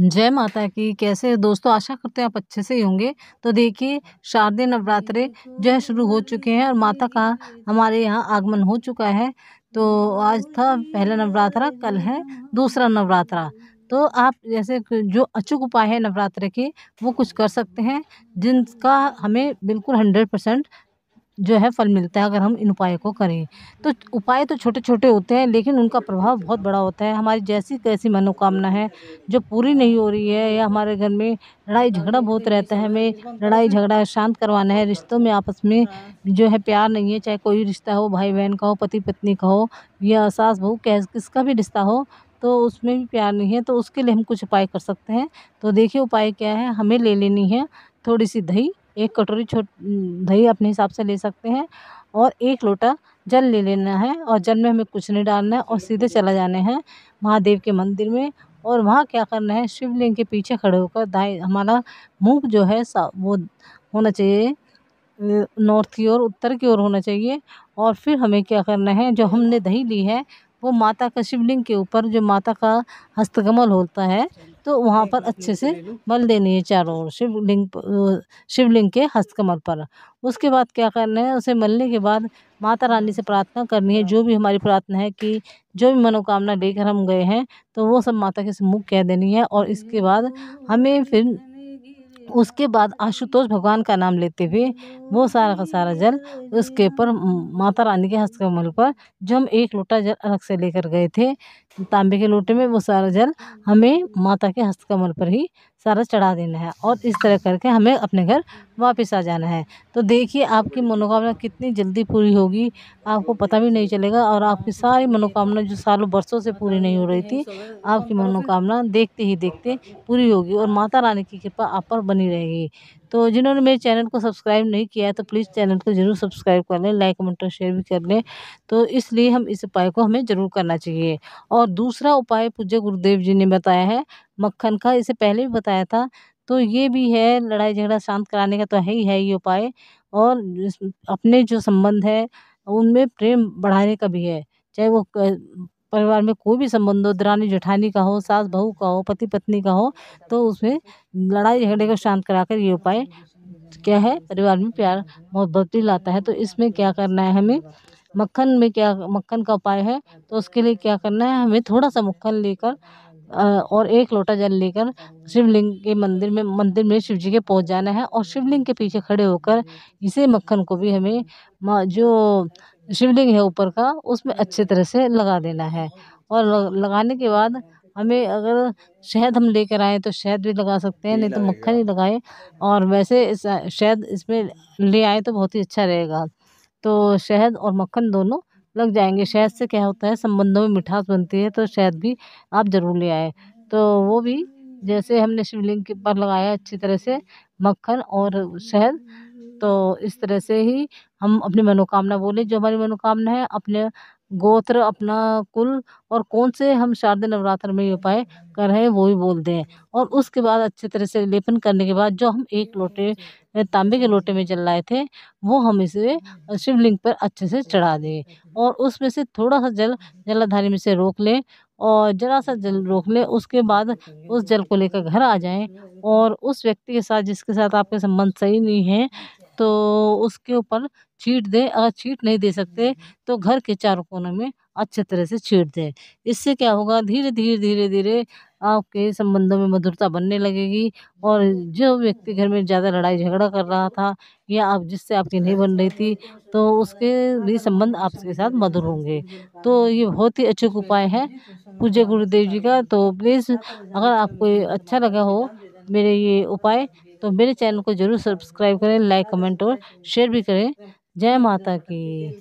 जय माता की कैसे दोस्तों आशा करते हैं आप अच्छे से ही होंगे तो देखिए शारदीय नवरात्रे जो है शुरू हो चुके हैं और माता का हमारे यहाँ आगमन हो चुका है तो आज था पहला नवरात्रा कल है दूसरा नवरात्रा तो आप जैसे जो अचूक उपाय है नवरात्र के वो कुछ कर सकते हैं जिनका हमें बिल्कुल हंड्रेड परसेंट जो है फल मिलता है अगर हम इन उपायों को करें तो उपाय तो छोटे छोटे होते हैं लेकिन उनका प्रभाव बहुत बड़ा होता है हमारी जैसी तैसी मनोकामना है जो पूरी नहीं हो रही है या हमारे घर में लड़ाई झगड़ा बहुत रहता है हमें लड़ाई झगड़ा शांत करवाना है रिश्तों में आपस में जो है प्यार नहीं है चाहे कोई रिश्ता हो भाई बहन का हो पति पत्नी का हो या सास बहू कैस किसका भी रिश्ता हो तो उसमें भी प्यार नहीं है तो उसके लिए हम कुछ उपाय कर सकते हैं तो देखिए उपाय क्या है हमें ले लेनी है थोड़ी सी दही एक कटोरी छोट दही अपने हिसाब से ले सकते हैं और एक लोटा जल ले लेना है और जल में हमें कुछ नहीं डालना है और सीधे चला जाना है महादेव के मंदिर में और वहाँ क्या करना है शिवलिंग के पीछे खड़े होकर दाएँ हमारा मुख जो है वो होना चाहिए नॉर्थ की ओर उत्तर की ओर होना चाहिए और फिर हमें क्या करना है जो हमने दही ली है वो माता का शिवलिंग के ऊपर जो माता का हस्तकमल होता है तो वहाँ पर अच्छे से बल देनी है चारों ओर शिवलिंग शिवलिंग के हस्तकमल पर उसके बाद क्या करना है उसे मलने के बाद माता रानी से प्रार्थना करनी है जो भी हमारी प्रार्थना है कि जो भी मनोकामना लेकर हम गए हैं तो वो सब माता के सम्मुख कह देनी है और इसके बाद हमें फिर उसके बाद आशुतोष भगवान का नाम लेते हुए वो सारा का सारा जल उसके ऊपर माता रानी के हस्तकमल पर जो हम एक लोटा जल अलग से लेकर गए थे तांबे के लोटे में वो सारा जल हमें माता के हस्तकमल पर ही सारा चढ़ा देना है और इस तरह करके हमें अपने घर वापस आ जाना है तो देखिए आपकी मनोकामना कितनी जल्दी पूरी होगी आपको पता भी नहीं चलेगा और आपकी सारी मनोकामना जो सालों बरसों से पूरी नहीं हो रही थी आपकी मनोकामना देखते ही देखते पूरी होगी और माता रानी की कृपा आप पर बनी रहेगी तो जिन्होंने मेरे चैनल को सब्सक्राइब नहीं किया है तो प्लीज़ चैनल को ज़रूर सब्सक्राइब कर लें लाइक कमेंट और शेयर भी कर लें तो इसलिए हम इस उपाय को हमें ज़रूर करना चाहिए और दूसरा उपाय पूज्य गुरुदेव जी ने बताया है मक्खन का इसे पहले भी बताया था तो ये भी है लड़ाई झगड़ा शांत कराने का तो है ही है ये उपाय और अपने जो संबंध है उनमें प्रेम बढ़ाने का भी है चाहे वो परिवार में कोई भी संबंध हो दरानी जेठानी का हो सास बहू का हो पति पत्नी का हो तो उसमें लड़ाई झगड़े को शांत कराकर ये उपाय क्या है परिवार में प्यार मोहब्बत भी लाता है तो इसमें क्या करना है हमें मक्खन में क्या मक्खन का उपाय है तो उसके लिए क्या करना है हमें थोड़ा सा मक्खन लेकर और एक लोटा जल लेकर शिवलिंग के मंदिर में मंदिर में शिव जी के पहुँच जाना है और शिवलिंग के पीछे खड़े होकर इसी मक्खन को भी हमें जो शिवलिंग है ऊपर का उसमें अच्छे तरह से लगा देना है और लगाने के बाद हमें अगर शहद हम लेकर आए तो शहद भी लगा सकते हैं नहीं तो मक्खन ही लगाएं और वैसे इस शहद इसमें ले आए तो बहुत ही अच्छा रहेगा तो शहद और मक्खन दोनों लग जाएंगे शहद से क्या होता है संबंधों में मिठास बनती है तो शहद भी आप ज़रूर ले आए तो वो भी जैसे हमने शिवलिंग के पर लगाया अच्छी तरह से मक्खन और शहद तो इस तरह से ही हम अपनी मनोकामना बोले जो हमारी मनोकामना है अपने गोत्र अपना कुल और कौन से हम शारदीय नवरात्र में उपाय कर रहे हैं वो भी बोल दें और उसके बाद अच्छे तरह से लेपन करने के बाद जो हम एक लोटे तांबे के लोटे में जल लाए थे वो हम इसे शिवलिंग पर अच्छे से चढ़ा दें और उसमें से थोड़ा सा जल जलाधारी में से रोक लें और जरा सा जल रोक लें उसके बाद उस जल को लेकर घर आ जाएं और उस व्यक्ति के साथ जिसके साथ आपके संबंध सही नहीं है तो उसके ऊपर छीट दें अगर छीट नहीं दे सकते हम्म, हम्म। तो घर के चारों कोने में अच्छे तरह से छीट दें इससे क्या होगा धीरे धीरे धीरे धीरे आपके संबंधों में मधुरता बनने लगेगी और जो व्यक्ति घर में ज़्यादा लड़ाई झगड़ा कर रहा था या आप जिससे आपकी नहीं बन रही थी तो उसके भी संबंध आपके साथ मधुर होंगे तो ये बहुत ही अच्छे उपाय है पूज्य गुरुदेव जी का तो प्लीज़ अगर आपको अच्छा लगा हो मेरे ये उपाय तो मेरे चैनल को जरूर सब्सक्राइब करें लाइक कमेंट और शेयर भी करें जय माता की